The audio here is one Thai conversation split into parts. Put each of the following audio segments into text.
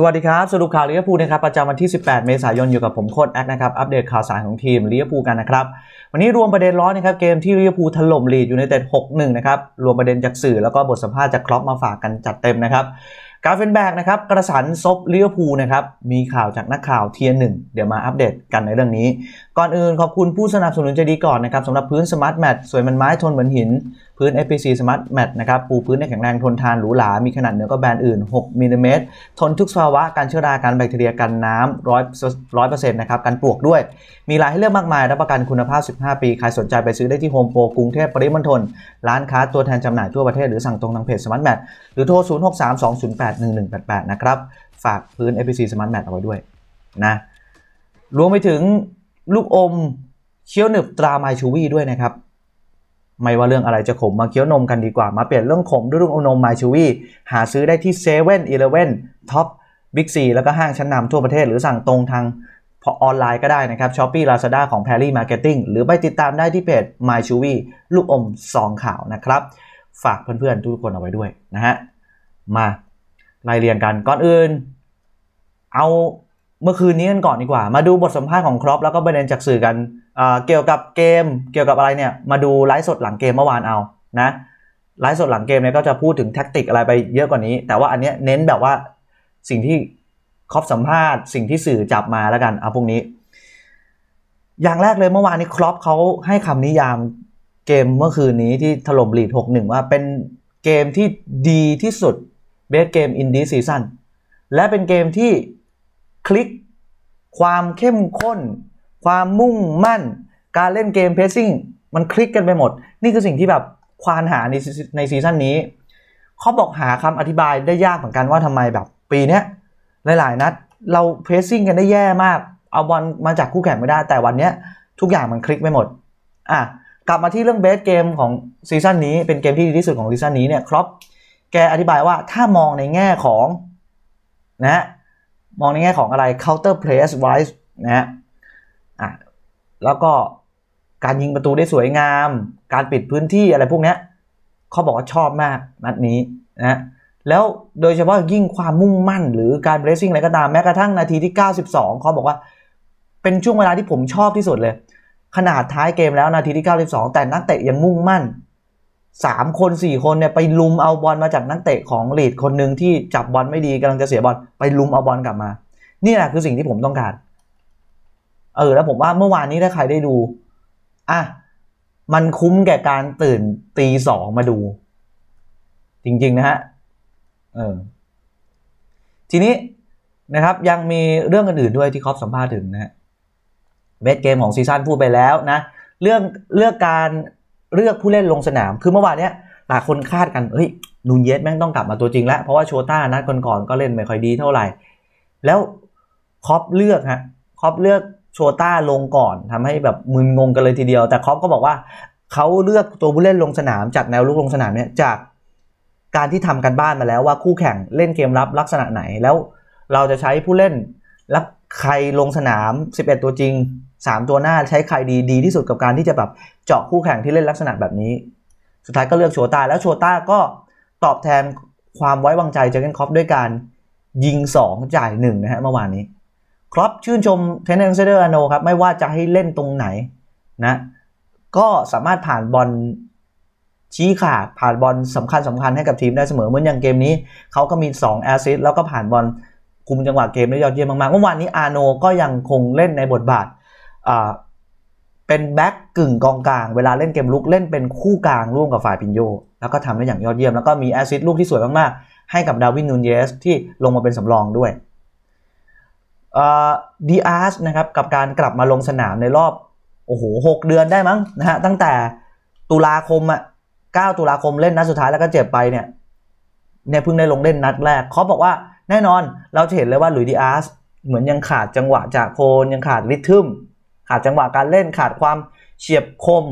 สวัสดีครับสรุปข่าวลิเวอร์พูลนะครับประจำวันที่ 18 เมษายนอยู่กับผมโค้ดแอคนะครับ อัปเดตข่าวสารของทีมลิเวอร์พูลกันนะครับ วันนี้รวมประเด็นร้อนนะครับเกมที่ลิเวอร์พูลถล่มลีดอยู่ในเต็ด 6-1 นะครับรวมประเด็นจากสื่อแล้วก็บทสัมภาษณ์จากคล็อปมาฝากกันจัดเต็มนะครับ กาเฟนแบกนะครับ กระสันซบลิเวอร์พูลนะครับ มีข่าวจากนักข่าวเทียนหนึ่งเดี๋ยวมาอัปเดตกันในเรื่องนี้ก่อนอื่นขอบคุณผู้สนับสนุนใจดีก่อนนะครับสำหรับพื้นสมาร์ทแมทสวยมันไม้ทนเหมือนหิน พื้น FPC Smart Mat นะครับปูพื้นในแข็งแรง ทนทานหรูหรามีขนาดเหนือก็แบรนด์อื่น 6มิลลิเมตรทนทุกสภาวะ การเชื้อราการแบคทีเรียกันน้ำร้อยร้อยเปอร์เซ็นต์นะครับกันปลวกด้วย มีหลายให้เลือกมากมาย รับประกันคุณภาพ 15 ปี ใครสนใจไปซื้อได้ที่โฮมโปรกรุงเทพปริมณฑลร้านค้า ตัวแทนจำหน่ายทั่วประเทศหรือสั่งตรงทางเพจ Smart Mat หรือโทร0632081188นะครับฝากพื้น FPC Smart Mat เอาไว้ด้วยนะรวมไปถึงลูกอมเคี้ยวหนึบตราไมชูวี่ด้วยนะครับ ไม่ว่าเรื่องอะไรจะขมมาเคี้ยวนมกันดีกว่า มาเปลี่ยนเรื่องขมด้วยลูกอมนมไมชูวี่หาซื้อได้ที่เซเว่นอีเลเว่นท็อปบิ๊กซีแล้วก็ห้างชั้นนำทั่วประเทศหรือสั่งตรงทางพอออนไลน์ก็ได้นะครับช้อปปี้ลาซาด้าของแพรลี่มาร์เก็ตติ้งหรือไปติดตามได้ที่เพจ My ชูวี่ลูกอมซองข่าวนะครับ ฝากเพื่อนๆทุกคนเอาไว้ด้วยนะฮะมาไล่เรียงกันก่อนอื่นเอาเมื่อคืนนี้กันก่อนดีกว่า มาดูบทสัมภาษณ์ของครอปแล้วก็ประเด็นจากสื่อกัน เกี่ยวกับเกม เกี่ยวกับอะไรเนี่ย มาดูไลฟ์สดหลังเกมเมื่อวานเอา นะ ไลฟ์สดหลังเกมเนี่ยก็จะพูดถึงแท็กติกอะไรไปเยอะกว่านี้ แต่ว่าอันเนี้ยเน้นแบบว่าสิ่งที่ครอปสัมภาษณ์ สิ่งที่สื่อจับมาแล้วกัน เอาพวกนี้ อย่างแรกเลยเมื่อวานนี้ครอปเขาให้คำนิยามเกมเมื่อคืนนี้ที่ถล่มลีดหกหนึ่งว่าเป็นเกมที่ดีที่สุดเบสเกมอินดีซีซั่นและเป็นเกมที่คลิก ความเข้มข้น ความมุ่งมั่น การเล่นเกมเพสซิ่งมันคลิกกันไปหมด นี่คือสิ่งที่แบบควานหาในในซีซั่นนี้เขาบอกหาคำอธิบายได้ยากเหมือนกันว่าทำไมแบบปีเนี้ยหลายๆนัดเราเพสซิ่งกันได้แย่มาก เอาบอลมาจากคู่แข่งไม่ได้ แต่วันเนี้ย ทุกอย่างมันคลิกไปหมด อ่ะกลับมาที่เรื่องเบสเกมของซีซั่นนี้ เป็นเกมที่ดีที่สุดของซีซั่นนี้เนี่ย ครับแกอธิบายว่าถ้ามองในแง่ของ นะมองในแง่ของอะไร counter p l a s s wise นะฮะอ่ะแล้วก็การยิงประตูได้สวยงาม การปิดพื้นที่อะไรพวกนี้เขาบอกว่าชอบมากนัดนี้นะแล้วโดยเฉพาะยิ่งความมุ่งมั่นหรือการ p r e s s i n g อะไรก็ตามแม้กระทั่งนาทีที่ 92 เขาบอกว่าเป็นช่วงเวลาที่ผมชอบที่สุดเลย ขนาดท้ายเกมแล้วนาทีที่ 92 แต่นักเตะยังมุ่งมั่นสามคนสี่คนเนี่ยไปลุมเอาบอลมาจากนักเตะของลีดคนหนึ่งที่จับบอลไม่ดีกำลังจะเสียบอลไปลุมเอาบอลกลับมา นี่แหละคือสิ่งที่ผมต้องการเออ แล้วผมว่าเมื่อวานนี้ถ้าใครได้ดูอ่ะมันคุ้มแก่การตื่นตีสองมาดู จริงๆนะฮะเออทีนี้นะครับยังมีเรื่องอื่นๆด้วยที่คอปสัมภาษณ์ถึงนะฮะเบสเกมของซีซั่นพูดไปแล้วนะ เรื่องเรื่องการเลือกผู้เล่นลงสนาม คือเมื่อวานเนี้ยหลายคนคาดกัน เฮ้ย นูนเยสแม่งต้องกลับมาตัวจริง แล้ว เพราะว่าโชต้านัดก่อนก่อนก็เล่นไม่ค่อยดีเท่าไหร่ แล้วคอปเลือกฮะ คอปเลือกโชต้าลงก่อนทำให้แบบมึนงงกันเลยทีเดียว แต่คอปก็บอกว่าเขาเลือกตัวผู้เล่นลงสนามจากแนวลุกลงสนามเนี่ยจากการที่ทำกันบ้านมาแล้วว่าคู่แข่งเล่นเกมรับลักษณะไหน แล้วเราจะใช้ผู้เล่นรับใครลงสนาม 11 ตัวจริง3 ตัวหน้าใช้ใครดี ดีที่สุดกับการที่จะแบบ เจาะคู่แข่งที่เล่นลักษณะแบบนี้ สุดท้ายก็เลือกโชต้าแล้วโชต้าก็ตอบแทนความไว้วางใจเจเกนครอปด้วยการยิง 2 จ่าย 1 นะฮะเมื่อวานนี้ครอปชื่นชมเทนเนอเซเดอร์อโนครับ ไม่ว่าจะให้เล่นตรงไหนนะก็สามารถผ่านบอลชี้ขาดผ่านบอลสำคัญสำคัญให้กับทีมได้เสมอเหมือนอย่างเกมนี้เขาก็มี2แอสซิสแล้วก็ผ่านบอลคุมจังหวะเกมได้ยอดเยี่ยมมากๆเมื่อวานนี้อาโนก็ยังคงเล่นในบทบาทเป็นแบ็กกึ่งกองกลาง เวลาเล่นเกมลุก เล่นเป็นคู่กลางร่วมกับฝ่ายพินโย แล้วก็ทำได้อย่างยอดเยี่ยม แล้วก็มีแอซิสลูกที่สวยมากๆ ให้กับดาวินนูนเยสที่ลงมาเป็นสำรองด้วยดีอาร์สนะครับ กับการกลับมาลงสนามในรอบ โอ้โหหเดือนได้มั้งนะฮะ ตั้งแต่ตุลาคมอ่ะ9ตุลาคมเล่นนัดสุดท้ายแล้วก็เจ็บไปเนี่ยเนี่ย เพิ่งได้ลงเล่นนัดแรกเขาบอกว่า แน่นอน เราจะเห็นเลยว่าหลุยดีอาร์สเหมือนยังขาดจังหวะจากโคนยังขาดริทึมขาดจังหวะการเล่นขาดความเฉียบคม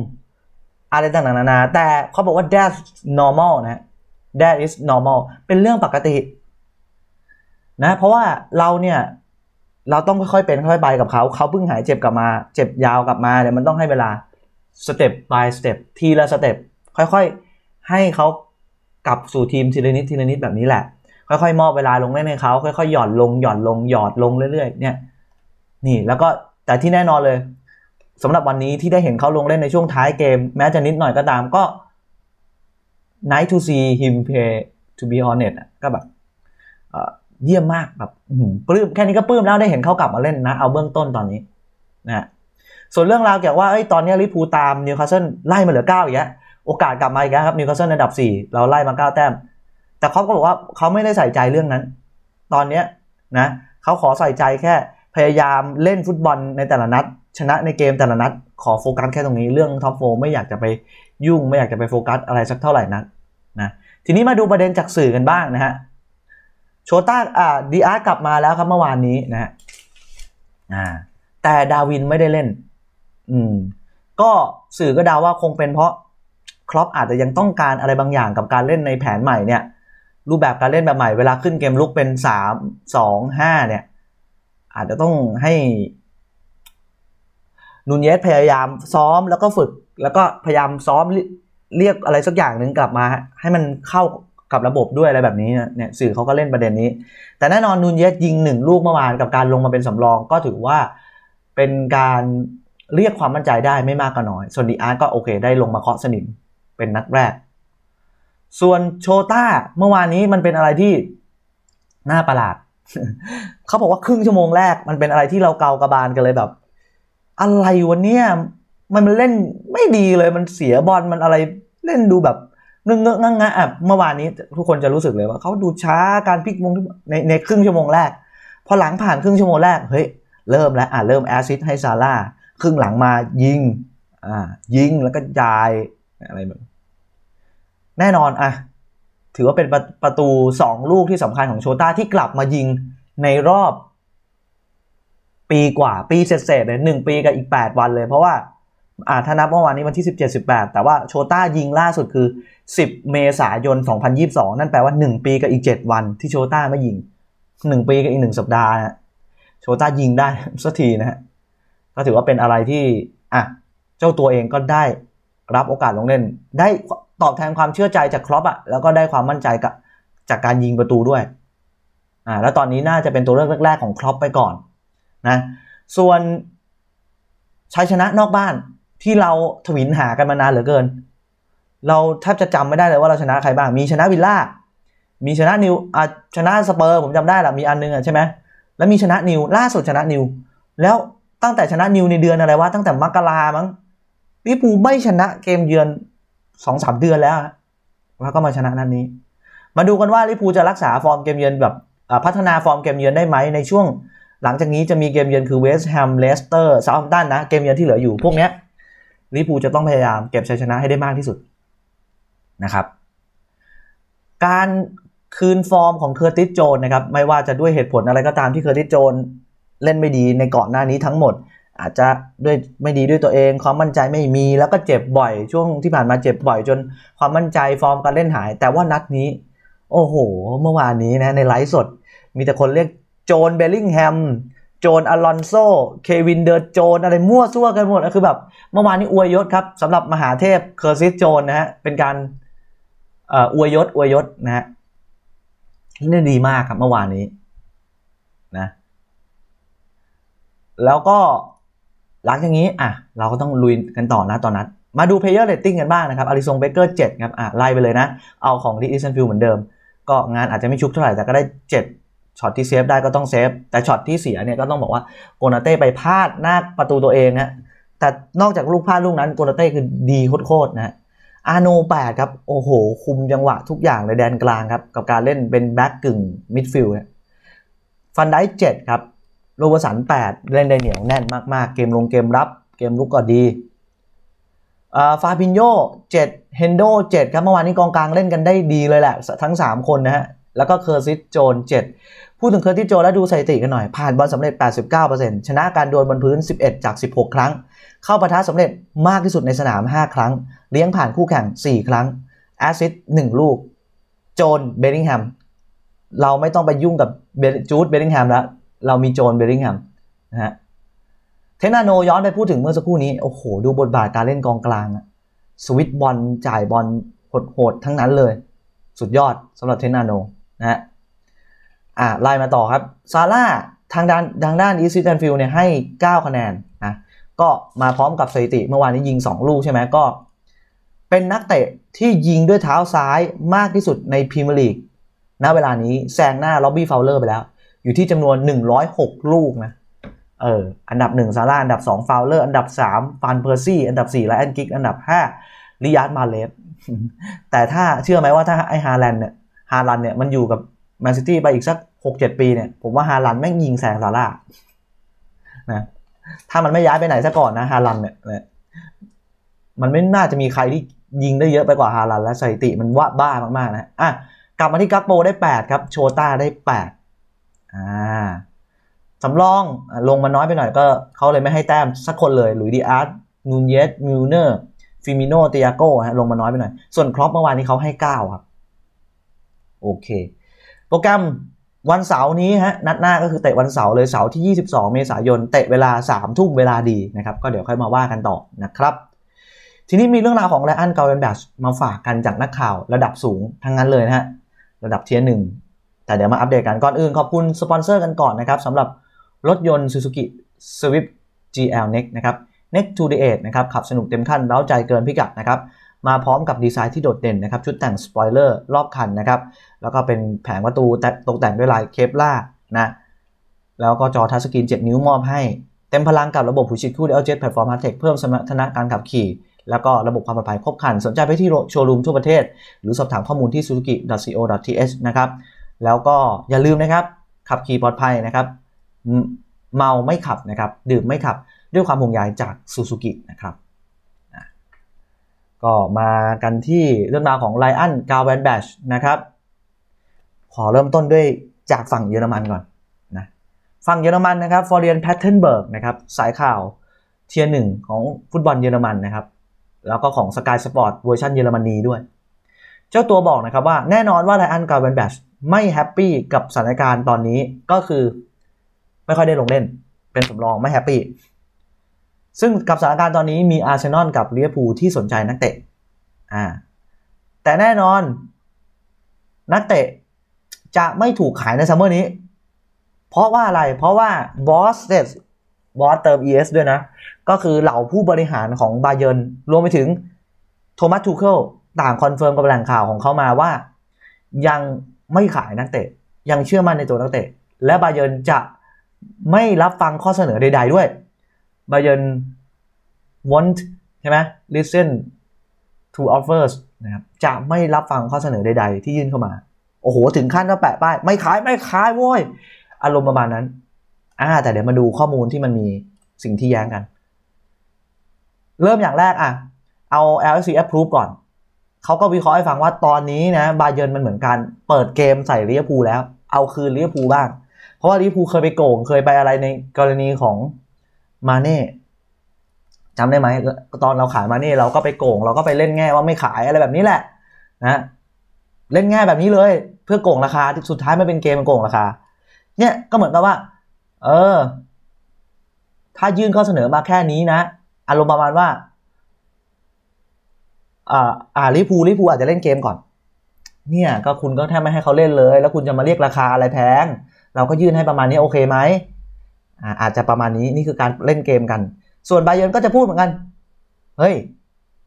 อะไรต่างๆนานาแต่เขาบอกว่า that's normal นะ that is normal เป็นเรื่องปกติ นะ เพราะว่าเราเนี่ย เราต้องค่อยๆเป็นค่อยๆไปกับเขา เขาเพิ่งหายเจ็บกลับมา เจ็บยาวกลับมาเนี่ยมันต้องให้เวลาสเต็ป by สเต็ปทีละสเต็ปค่อยๆ ให้เขากลับสู่ทีมทีละนิดทีละนิดแบบนี้แหละ ค่อยๆ มอบเวลาลงเล่นให้เขาค่อยๆหย่อนลงหย่อนลงหยอดลงเรื่อย ๆ เนี่ยนี่แล้วก็แต่ที่แน่นอนเลยสำหรับวันนี้ที่ได้เห็นเขาลงเล่นในช่วงท้ายเกม แม้จะนิดหน่อยก็ตามก็ nice to see him play to be honest ก็แบบ เยี่ยมมากแบบปลื้มแค่นี้ก็ปลื้มแล้วได้เห็นเขากลับมาเล่นนะ เอาเบื้องต้นตอนนี้ นะส่วนเรื่องราวเกี่ยวกับว่าตอนนี้ลิปูตามนิวคาสเซิลไล่มาเหลือ 9อาอย่้งโอกาสกลับมาอีกแล้วครับนิวคาสเซิลในดับ4เราไล่มา9แต้ม แต่เขาก็บอกว่าเขาไม่ได้ใส่ใจเรื่องนั้น ตอนเนี้นะเขาขอใส่ใจแค่พยายามเล่นฟุตบอลในแต่ละนัด ชนะในเกมแต่ละนัด ขอโฟกัสแค่ตรงนี้เรื่องท็อปโฟไม่อยากจะไปยุ่ง ไม่อยากจะไปโฟกัสอะไรสักเท่าไหร่นักนะทีนี้มาดูประเด็นจากสื่อกันบ้างนะฮะโชต้าอ่าดีอาร์กลับมาแล้วครับเมื่อวานนี้นะฮะอ่าแต่ดาวินไม่ได้เล่นอืมก็สื่อก็ดาวว่าคงเป็นเพราะครอปอาจจะยังต้องการอะไรบางอย่างกับการเล่นในแผนใหม่เนี่ยรูปแบบการเล่นแบบใหม่เวลาขึ้นเกมลุกเป็นสามสองห้าเนี่ยอาจจะต้องให้นูนเยสพยายามซ้อมแล้วก็ฝึก แล้วก็พยายามซ้อมเรียกอะไรสักอย่างหนึ่งกลับมา ให้มันเข้ากับระบบด้วยอะไรแบบนี้เนี่ยสื่อเขาก็เล่นประเด็นนี้ แต่แน่นอนนูนเยสยิงหนึ่งลูกเมื่อวานกับการลงมาเป็นสำรองก็ถือว่าเป็นการเรียกความมั่นใจได้ไม่มากก็น้อย ส่วนดีอาร์ก็โอเค ได้ลงมาเคาะสนิมเป็นนัดแรกส่วนโชต้าเมื่อวานนี้มันเป็นอะไรที่น่าประหลาดเขาบอกว่าครึ่งชั่วโมงแรก มันเป็นอะไรที่เราเกากระบาลกันเลยแบบ อะไรวันเนี้ยมันมันเล่นไม่ดีเลยมันเสียบอลมันอะไรเล่นดูแบบเงื้อเงื้อเงงอะเมื่อวานนี้ทุกคนจะรู้สึกเลยว่าเขาดูช้าการพลิกมุงในในครึ่งชั่วโมงแรกพอหลังผ่านครึ่งชั่วโมงแรกเฮ้ยเริ่มแล้ว อ่ะเริ่มแอซิดให้ซาร่าครึ่งหลังมายิงอ่ายิงแล้วก็ยาย อะไรแบบแน่นอนอ่ะถือว่าเป็นประประตู 2 ลูกที่สำคัญของโชต้าที่กลับมายิงในรอบ ปีกว่า ปีเศษเลยหนึ่งปีกับอีก 8 วันเลย เพราะว่าอาถ้านับเมื่อวานนี้วันที่ 17 18 แต่ว่าโชต้ายิงล่าสุดคือ 10 เมษายน 2022 นั่นแปลว่า 1 ปีกับอีก 7 วันที่โชต้าไม่ยิง 1 ปีกับอีก 1 สัปดาห์นะโชต้ายิงได้สักทีนะฮะก็ถือว่าเป็นอะไรที่อ่ะเจ้าตัวเองก็ได้รับโอกาสลงเล่นได้ตอบแทนความเชื่อใจจากครอปอะแล้วก็ได้ความมั่นใจกับจากการยิงประตูด้วยอ่าแล้วตอนนี้น่าจะเป็นตัวเลือกแรก ๆ ของครอปไปก่อนนะส่วนชัยชนะนอกบ้านที่เราถวิลหากันมานานเหลือเกิน เราแทบจะจำไม่ได้เลยว่าเราชนะใครบ้าง มีชนะวิลล่ามีชนะนิวอ่ะชนะสเปอร์ผมจำได้ละมีอันนึงอ่ะใช่ไหมแล้วมีชนะนิว ล่าสุดชนะนิวแล้วตั้งแต่ชนะนิวในเดือนอะไรวะตั้งแต่มกรามั้งลิปูไม่ชนะเกมเยือนสองสามเดือนแล้ว แล้วก็มาชนะนัดนนี้ มาดูกันว่าลิปูจะรักษาฟอร์มเกมเยือนแบบพัฒนาฟอร์มเกมเยือนได้ไหมในช่วงหลังจากนี้จะมีเกมเยือนคือเวสต์แฮมเลสเตอร์ซาท์ม์ตันนะเกมเยือนที่เหลืออยู่พวกเนี้ยลิปูจะต้องพยายามเก็บชัยชนะให้ได้มากที่สุดนะครับ การคืนฟอร์มของเคอร์ติสโจนนะครับไม่ว่าจะด้วยเหตุผลอะไรก็ตามที่เคอร์ติสโจนเล่นไม่ดีในก่อนหน้านี้ทั้งหมดอาจจะด้วยไม่ดีด้วยตัวเอง ความมั่นใจไม่มีแล้วก็เจ็บบ่อยช่วงที่ผ่านมาเจ็บบ่อย จน ความมั่นใจฟอร์มการเล่นหาย แต่ว่านัดนี้ โอ้โหเมื่อวานนี้นะในไลฟ์สด มีแต่คนเรียกโจนเบลลิงแฮมโจนอลอนโซเควินเดอร์โจน อะไรมั่วซั่วกันหมดคือแบบเมื่อวานนี้อวยยศครับสำหรับมหาเทพเคอร์ซิสโจนนะฮะเป็นการอวยยศอวยยศนะฮะนี่ดีมากครับ เมื่อวานนี้นะแล้วก็หลังจากนี้อ่ะเราก็ต้องลุยกันต่อนะตอนนั้นมาดู player rating กันบ้างนะครับอาริซงเบเกอร์7ครับอ่ะไล่ไปเลยนะ เอาของดิสเซนฟิลเหมือนเดิม ก็งานอาจจะไม่ชุกเท่าไหร่ แต่ก็ได้7ช็อตที่เซฟได้ก็ต้องเซฟ แต่ช็อตที่เสียเนี่ยก็ต้องบอกว่าโกนาเต้ไปพลาดหน้าประตูตัวเองนะแต่นอกจากลูกพลาดลูกนั้นโกนาเต้คือดีโคตรนะอาโนแปดครับโอ้โหคุมจังหวะทุกอย่างในแดนกลางครับกับการเล่นเป็นแบ็กกึ่งมิดฟิลด์ฟันได้เจ็ดครับโรเบอร์สัน 8 เล่นได้เหนียวแน่นมากๆเกมลงเกมรับเกมลุกก็ดีฟาบินโยดเฮนโดเจ็ดครับเมื่อวานนี้กองกลางเล่นกันได้ดีเลยแหละ ทั้ง 3 คนนะฮะ แล้วก็เคอร์ซิสโจนเจ็ดพูดถึงเคอร์ซิสโจนแล้วดูสถิติกันหน่อยผ่านบอลสำเร็จ 89%ชนะการโดนบนพื้น 11 จาก 16 ครั้ง เข้าประทะสำเร็จมากที่สุดในสนาม 5 ครั้ง เลี้ยงผ่านคู่แข่ง 4 ครั้งแอซซิสต1ลูกโจนเบลลิงแฮมเราไม่ต้องไปยุ่งกับจูดเบลลิงแฮมแล้วเรามีโจนเบริงแฮมนะฮะเทนาโนย้อนไปพูดถึงเมื่อสักครู่นี้ โอ้โห ดูบทบาทการเล่นกองกลางอะสวิตบอล จ่ายบอลโหดๆทั้งนั้นเลย สุดยอดสำหรับเทนาโนนะฮะอ่าไล่มาต่อครับ ซาร่าทางด้านทางด้านอีิตันฟิลเนี่ยให้ 9 คะแนนนะก็มาพร้อมกับสถิติเมื่อวานนี้ยิง 2 ลูกใช่ไหมก็เป็นนักเตะที่ยิงด้วยเท้าซ้ายมากที่สุดในพรีเมียร์ลีกณเวลานี้แซงหน้าล็อบบี้เฟลเลอร์ไปแล้วอยู่ที่จำนวน 106 ลูกนะ เออ อันดับ1ซาร่าอันดับ 2 ฟาวเลอร์ อันดับ 3 ฟานเพอร์ซี่อันดับ4ไลออนกิก อันดับ5ลิยาร์ดมาเลส แต่ถ้าเชื่อไหมว่าถ้าไอฮาแลนเนี่ย ฮาลันเนี่ยมันอยู่กับแมนซิตี้ไปอีกสัก 6-7 ปีเนี่ย ผมว่าฮาลันแม่งยิงแซงซาร่านะ ถ้ามันไม่ย้ายไปไหนซะก่อนนะฮาลันเนี่ยมันไม่น่าจะมีใครที่ยิงได้เยอะไปกว่าฮาลันและสถิติมันว่าบ้ามากๆนะอ่ะกลับมาที่กัปโปได้8ครับโชต้าได้8อ่าสำรองลงมาน้อยไปหน่อยก็เขาเลยไม่ให้แต้มสักคนเลย หลุยดีอาร์ตนูนเยสมิลเนอร์ฟิมิโนเตียโก้ฮะลงมาน้อยไปหน่อย ส่วนครอปเมื่อวานนี้เขาให้ 9 ครับ โอเค โปรแกรมวันเสาร์นี้ฮะนัดหน้าก็คือเตะวันเสาร์เลย เสาร์ที่ 22 เมษายนเตะเวลา 3 ทุ่มเวลาดีนะครับก็เดี๋ยวค่อยมาว่ากันต่อนะครับ ทีนี้มีเรื่องราวของไลอันกาเวนแบชมาฝากกันจากนักข่าวระดับสูงทั้งนั้นเลยนะฮะระดับเทียหนึ่งแต่เดี๋ยวมาอัปเดตกันก่อนอื่น ขอบคุณสปอนเซอร์กันก่อนนะครับสำหรับรถยนต์ Suzuki Swift GL Next นะครับ Next to the Edge นะครับขับสนุกเต็มขั้นเล้าใจเกินพิกัดนะครับ มาพร้อมกับดีไซน์ที่โดดเด่นนะครับชุดแต่งสปอยเลอร์รอบคันนะครับแล้วก็เป็นแผงประตูตกแต่งด้วยลายเคปล่านะแล้วก็จอทัชสกรีน 7 นิ้วมอบให้เต็มพลังกับระบบผู้ชิดคู่ d l Jet Platform Hardtech เพิ่มสมรรถนะการขับขี่ แล้วก็ระบบความปลอดภัยครบครันสนใจไปที่โชว์รูมทั่วประเทศหรือสอบถามข้อมูลที่ suzuki.co.th นะครับแล้วก็อย่าลืมนะครับขับขี่ปลอดภัยนะครับเมาไม่ขับนะครับ ดื่มไม่ขับด้วยความห่วงใยจากซูซูกินะครับก็มากันที่เรื่องราวของไลออนกาเวนแบชนะครับขอเริ่มต้นด้วยจากฝั่งเยอรมันก่อนนะฝั่งเยอรมันนะครับฟอร์เรียนแพทเทนเบิร์กนะครับสายข่าวเทียร์หนึ่งของฟุตบอลเยอรมันนะครับแล้วก็ของสกายสปอร์ตเวอร์ชันเยอรมนีด้วยเจ้าตัวบอกนะครับว่าแน่นอนว่าไลอันกาเวนแบชไม่แฮปปี้กับสถานการณ์ตอนนี้ก็คือ ไม่ค่อยได้ลงเล่นเป็นสำรองไม่แฮปปี้ ซึ่งกับสถานการณ์ตอนนี้มีอาร์เซนอลกับลเลีร์พูที่สนใจนักเตะอ่าแต่แน่นอน นักเตะจะไม่ถูกขายในซัมเมอร์นี้ เพราะว่าอะไรเพราะว่าบอสเดสบอสเติม ES ด้วยนะ ก็คือเหล่าผู้บริหารของบาเยนรวมไปถึงโทมัสทูเคิลต่างคอนเฟิร์มกับแหล่งข่าวของเขามาว่า ยังไม่ขายนักเตะยังเชื่อมั่นในตัวนักเตะและบาเยินจะไม่รับฟังข้อเสนอใด ๆ ด้วย บาเยิน want ใช่ไหม listen to offers นะครับจะไม่รับฟังข้อเสนอใด ๆ ที่ยื่นเข้ามา โอ้โหถึงขั้นต้องแปะป้ายไม่ขายไม่ขายโว้ยอารมณ์ประมาณนั้นอ่าแต่เดี๋ยวมาดูข้อมูลที่มันมีสิ่งที่แย้งกัน เริ่มอย่างแรกอ่ะเอา LFC approve ก่อนเขาก็วิเคราะห์ให้ฟังว่าตอนนี้นะบาเยิร์นมันเหมือนกัน เปิดเกมใส่ลิเวอร์พูลแล้ว เอาคืนลิเวอร์พูลบ้างเพราะว่าลิเวอร์พูลเคยไปโกงเคยไปอะไรในกรณีของมาเน่จำได้ไหมตอนเราขายมาเน่เราก็ไปโกงเราก็ไปเล่นแง่ว่าไม่ขายอะไรแบบนี้แหละ นะ เล่นง่ายแบบนี้เลย เพื่อโกงราคาสุดท้ายไม่เป็นเกมโกงราคาเนี่ยก็เหมือนกับว่า เออ ถ้ายื่นข้อเสนอมาแค่นี้นะอารมณ์ประมาณว่าอ่าอ่าลิพูลิพูอาจจะเล่นเกมก่อน เนี่ยก็คุณก็แทบไม่ให้เขาเล่นเลย แล้วคุณจะมาเรียกราคาอะไรแพงเราก็ยื่นให้ประมาณนี้โอเคไหมอ่าอาจจะประมาณนี้นี่คือการเล่นเกมกัน ส่วนไบเยนก็จะพูดเหมือนกันเฮ้ย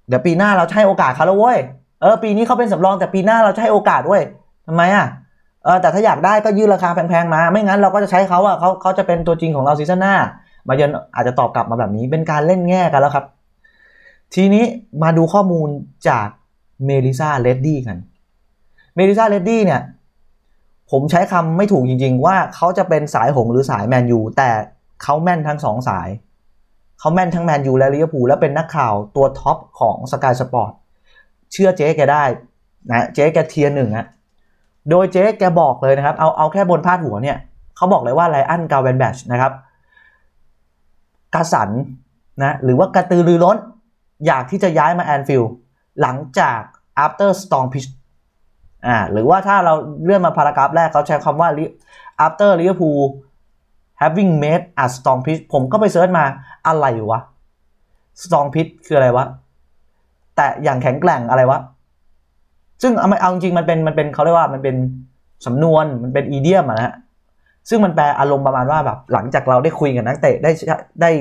เดี๋ยวปีหน้าเราใช้โอกาสเขาแล้วเว้ย เออปีนี้เขาเป็นสำรองแต่ปีหน้าเราใช้โอกาสเว้ยทำไมอ่ะเออแต่ถ้าอยากได้ก็ยื่นราคาแพงๆมาไม่งั้นเราก็จะใช้เขาอ่ะเขาเขาจะเป็นตัวจริงของเราซีซั่นหน้าบาเยนอาจจะตอบกลับมาแบบนี้เป็นการเล่นแง่กันแล้วครับทีนี้มาดูข้อมูลจากเมลิซาเลดดี้กัน เมลิซาเลดดี้เนี่ยผมใช้คำไม่ถูกจริงๆ ว่าเขาจะเป็นสายหงหรือสายแมนยูแต่เขาแม่นทั้งสองสายเขาแม่นทั้งแมนยูและลิเวอร์พูลและเป็นนักข่าวตัวท็อปของสกายสปอร์ตเชื่อเจ๊แกได้นะเจ๊แกเทียร์หนึ่งฮะโดยเจ๊แกบอกเลยนะครับเอาเอาแค่บนพาดหัวเนี่ยเขาบอกเลยว่าไลอันกาเวนแบชนะครับกระสันนะหรือว่ากระตือรือร้นอยากที่จะย้ายมาแอนฟิลหลังจาก after s t o n g pitch อ่าหรือว่าถ้าเราเลื่อนมาพารากราฟแรกเขาใช้คำว่า after Liverpool having made a s t o n g pitch ผมก็ไปเซิร์ชมาอะไรวะ s t o n g pitch คืออะไรวะ แต่อย่างแข็งแกร่งอะไรวะ ซึ่งเอาไม่เอาจริงมันเป็นมันเป็นเขาเรียกว่ามันเป็นสำนวนมันเป็นอีเดียมอะนะ ซึ่งมันแปลอารมณ์ประมาณว่าแบบหลังจากเราได้คุยกับนักเตะได้ได้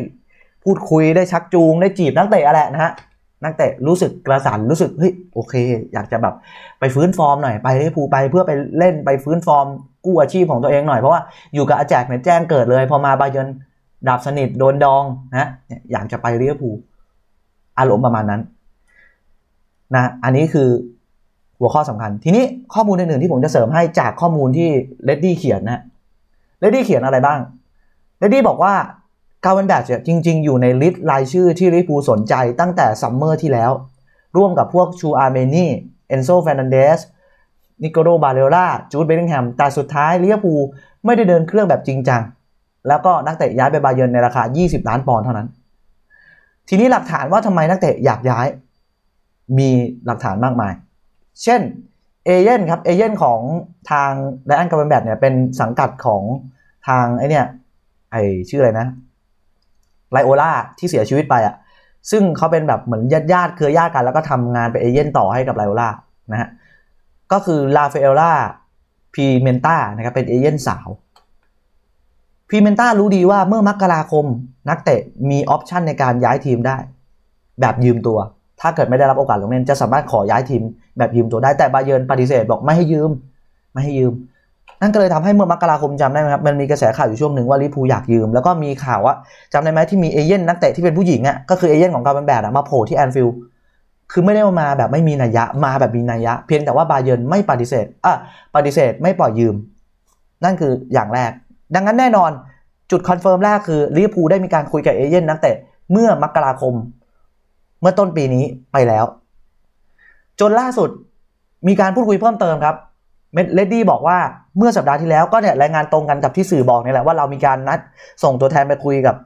พูดคุยได้ชักจูง ได้จีบนักเตะอะไรนะฮะนักเตะรู้สึกกระสันรู้สึกเฮ้ยโอเค อยากจะแบบไปฟื้นฟอร์มหน่อยไปให้ภูไปเพื่อไปเล่นไปฟื้นฟอร์มกู้อาชีพของตัวเองหน่อยเพราะว่า อยู่กับอาแจกเนี่ยแจ้งเกิดเลยพอมาบาเยนดับสนิทโดนดองนะอยากจะไปเรียภูอารมณ์ประมาณนั้นนะอันนี้คือหัวข้อสำคัญ ทีนี้ข้อมูลอื่นๆที่ผมจะเสริมให้จากข้อมูลที่เลดดี้เขียนนะเลดดี้เขียนอะไรบ้างเลดดี้บอกว่ากาวันแบทเนี่ยจริงๆ อยู่ในลิสต์รายชื่อที่ลิปูสนใจตั้งแต่ซัมเมอร์ที่แล้ว ร่วมกับพวกชูอาร์เมนีเอนโซแฟนันเดส นิโคโดบาเลล่าจูดเบลลิงแฮมแต่สุดท้ายลิเพูไม่ได้เดินเครื่องแบบจริงจัง แล้วก็นักเตะย้ายไปบาเยอร์ในราคา 20 ล้านปอนด์เท่านั้น ทีนี้หลักฐานว่าทำไมนักเตะอยากย้าย มีหลักฐานมากมาย เช่นเอเย่นครับเอเย่นของทางไดอันกาเบนแบทเนี่ยเป็นสังกัดของทางไอเนี่ยไอชื่ออะไรนะไลโอล่าที่เสียชีวิตไปอ่ะ ซึ่งเขาเป็นแบบเหมือนญาติญาติเครือญาติกัน แล้วก็ทำงานเป็นเอเจนต์ต่อให้กับไลโอล่านะฮะ ก็คือลาเฟเอล่าพีเมนต้านะครับ เป็นเอเจนต์สาวพีเมนต้ารู้ดีว่าเมื่อมกราคมนักเตะ มีออปชันในการย้ายทีมได้ แบบยืมตัว ถ้าเกิดไม่ได้รับโอกาสลงเล่นจะสามารถขอย้ายทีมแบบยืมตัวได้แต่บาเยิร์นปฏิเสธบอกไม่ให้ยืมไม่ให้ยืมนั่นก็เลยทำให้เมื่อมกราคมจำได้ไหมครับ มันมีกระแสข่าวอยู่ช่วงหนึ่งว่าลิพูอยากยืมแล้วก็มีข่าวว่าจำาได้ไหมที่มีเอเย่นนักเตะที่เป็นผู้หญิงอ่ะก็คือเอเย่นของกาเบนแบดมาโผล่ที่แอนฟิลด์คือไม่ได้มาแบบไม่มีนัยยะมาแบบมีนัยยะ เพียงแต่ว่าบาเยร์นไม่ปฏิเสธอ่ะปฏิเสธไม่ปล่อยยืม นั่นคืออย่างแรก ดังนั้นแน่นอน จุดคอนเฟิร์มแรกคือลิเพูได้มีการคุยกับเอเย่นนักเตะเมื่อมกราคม เมื่อต้นปีนี้ไปแล้วจนล่าสุดมีการพูดคุยเพิ่มเติมครับเลดดี้บอกว่าเมื่อสัปดาห์ที่แล้วก็เนี่ยรายงานตรงกันกับที่สื่อบอกนี่แหละ ว่าเรามีการนัดส่งตัวแทนไปคุยกับ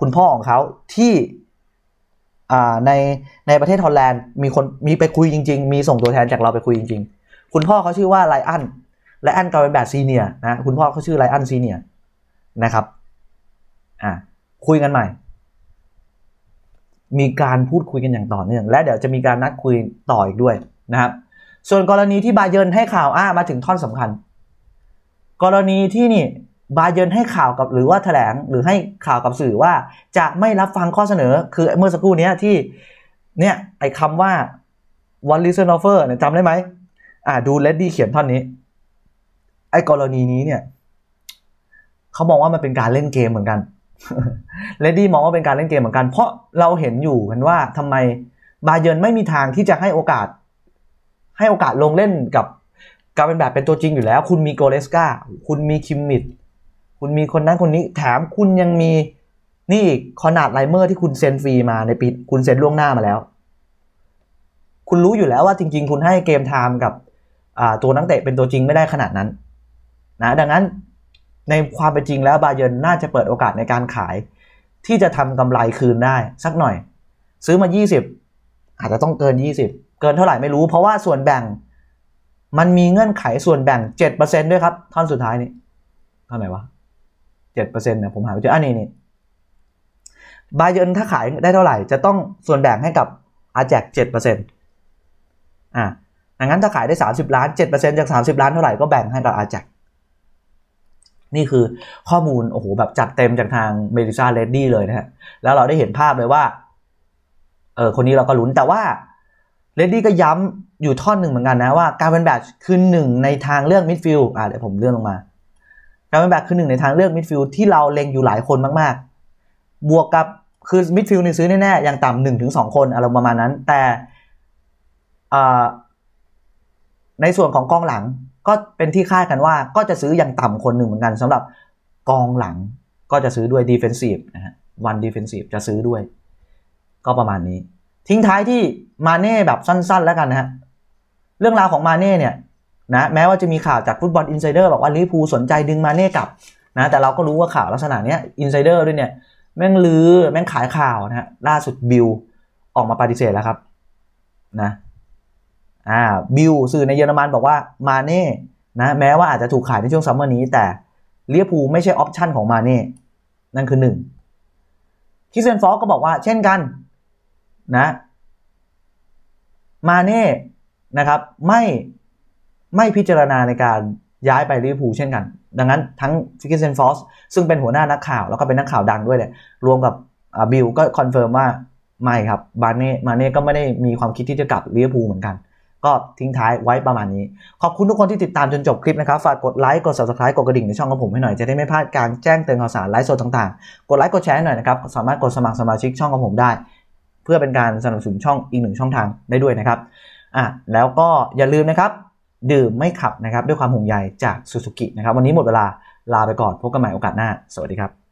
คุณพ่อของเขาที่ในในประเทศฮอลแลนด์มีคนมีไปคุยจริงๆ มีส่งตัวแทนจากเราไปคุยจริงๆ คุณพ่อเขาชื่อว่าไลอันไลอันกลายเป็นแบบซีเนียนะคุณพ่อเขาชื่อไลอันซีเนียนะครับอ่าคุยกันใหม่ มีการพูดคุยกันอย่างต่อเนื่อง และเดี๋ยวจะมีการนัดคุยต่ออีกด้วยนะครับส่วนกรณีที่บาเยินให้ข่าวอ้ามาถึงท่อนสำคัญ กรณีที่นี่บาเยินให้ข่าวกับหรือว่าแถลงหรือให้ข่าวกับสื่อว่าจะไม่รับฟังข้อเสนอ คือเมื่อสักครู่นี้ที่เนี่ยไอ้คำว่า one listen offer เนี่ยจำได้ไหมอ่าดูเลดดี้เขียนท่อนนี้ ไอ้กรณีนี้เนี่ยเขามองว่ามันเป็นการเล่นเกมเหมือนกันเลดดี้มองว่าเป็นการเล่นเกมเหมือนกันเพราะเราเห็นอยู่กันว่าทำไมบาเยินไม่มีทางที่จะให้โอกาสให้โอกาสลงเล่นกับการเป็นแบบเป็นตัวจริงอยู่แล้ว คุณมีโกเลสกาคุณมีคิมมิดคุณมีคนนั้นคนนี้แถมคุณยังมีนี่คอนาดไลเมอร์ที่คุณเซ็นฟรีมาในปีคุณเซ็นล่วงหน้ามาแล้ว คุณรู้อยู่แล้วว่าจริงๆ คุณให้เกมไทม์กับตัวนักเตะเป็นตัวจริงไม่ได้ขนาดนั้น นะดังนั้นในความเป็นจริงแล้วบาเยนน่าจะเปิดโอกาสในการขาย ที่จะทำกำไรคืนได้สักหน่อย ซื้อมา 20 อาจจะต้องเกิน 20เกินเท่าไหร่ไม่รู้ เพราะว่าส่วนแบ่ง มันมีเงื่อนไขส่วนแบ่งเจ็ดเเปอร์ซนด้วยครับท่อนสุดท้ายนี่เท่าไหร่วะเจ็ดเปอร์เซนตนี่ยผมหาไม่เจออันนี้นี่บายเยนถ้าขายได้เท่าไหร่จะต้องส่วนแบ่งให้กับอาแจกเเจ็ดปอร์เซนตอ่าอังนั้นถ้าขายได้สสาิบล้านเจ็ดเเปอร์ซนจากสสาิบล้านเท่าไหร่ก็แบ่งให้กับอาแจกนี่คือข้อมูลโอ้โหแบบจัดเต็มจากทางเมดิซ่าเรดดี้เลยนะฮะ แล้วเราได้เห็นภาพเลยว่าเออคนนี้เราก็ลุ้นแต่ว่าเลดดี้ก็ย้ำอยู่ท่อนหนึ่งเหมือนกันนะว่าการเป็นแบบคือหนึ่งในทางเลือกมิดฟิลด์อ่ะเดี๋ยวผมเลื่อนลงมาการเป็นแบบคือหนึ่งในทางเลือกมิดฟิลด์ที่เราเล็งอยู่หลายคนมาก ๆ บวกกับคือมิดฟิลด์นี่ซื้อแน่ๆอย่างต่ำหนึ่งถึงสองคนอะไรประมาณนั้นแต่ในส่วนของกองหลังก็เป็นที่คาดกันว่า ก็จะซื้ออย่างต่ำคนหนึ่งเหมือนกัน สำหรับกองหลังก็จะซื้อด้วยดีเฟนซีฟนะฮะวันดีเฟนซีฟจะซื้อด้วย ก็ประมาณนี้ทิ้งท้ายที่มาเน่แบบสั้น ๆ แล้วกัน นะฮะ เรื่องราวของมาเน่เนี่ย นะ แม้ว่าจะมีข่าวจากฟุตบอลอินไซเดอร์บอกว่าลิเวอร์พูลสนใจดึงมาเน่กลับ นะ แต่เราก็รู้ว่าข่าวลักษณะนี้อินไซเดอร์ด้วยเนี่ย แม่งลือ แม่งขายข่าวนะฮะล่าสุดบิลออกมาปฏิเสธแล้วครับนะอ่าบิลสื่อในเยอรมันบอกว่ามาเน่นะ แม้ว่าอาจจะถูกขายในช่วงซัมเมอร์นี้แต่เลียพูไม่ใช่ออปชั่นของมาเน่นั่นคือหนึ่งคิเซนฟอกก็บอกว่าเช่นกันนะมาเน่นะครับไม่ไม่พิจารณาในการย้ายไปลิเวอร์พูลเช่นกัน ดังนั้นทั้งฟิกเซนฟอสซึ่งเป็นหัวหน้านักข่าวแล้วก็เป็นนักข่าวดังด้วยเลยรวมกับบิลก็คอนเฟิร์มว่าไม่ครับบาเน่มาเน่ก็ไม่ได้มีความคิดที่จะกลับลิเวอร์พูลเหมือนกัน ก็ทิ้งท้ายไว้ประมาณนี้ ขอบคุณทุกคนที่ติดตามจนจบคลิปนะครับฝากกดไลค์กด subscribe กดกระดิ่งในช่องของผมให้หน่อยจะได้ไม่พลาดการแจ้งเตือนข่าวสารไลฟ์สดต่างๆ กดไลค์กดแชร์ให้หน่อยนะครับสามารถกดสมัครสมาชิกช่องของผมได้เพื่อเป็นการสนับสนุนช่องอีกหนึ่งช่องทางได้ด้วยนะครับอ่ะแล้วก็อย่าลืมนะครับ ดื่มไม่ขับนะครับด้วยความห่วงใยจากสุสุกินะครับ วันนี้หมดเวลาลาไปก่อนพบกันใหม่โอกาสหน้า สวัสดีครับ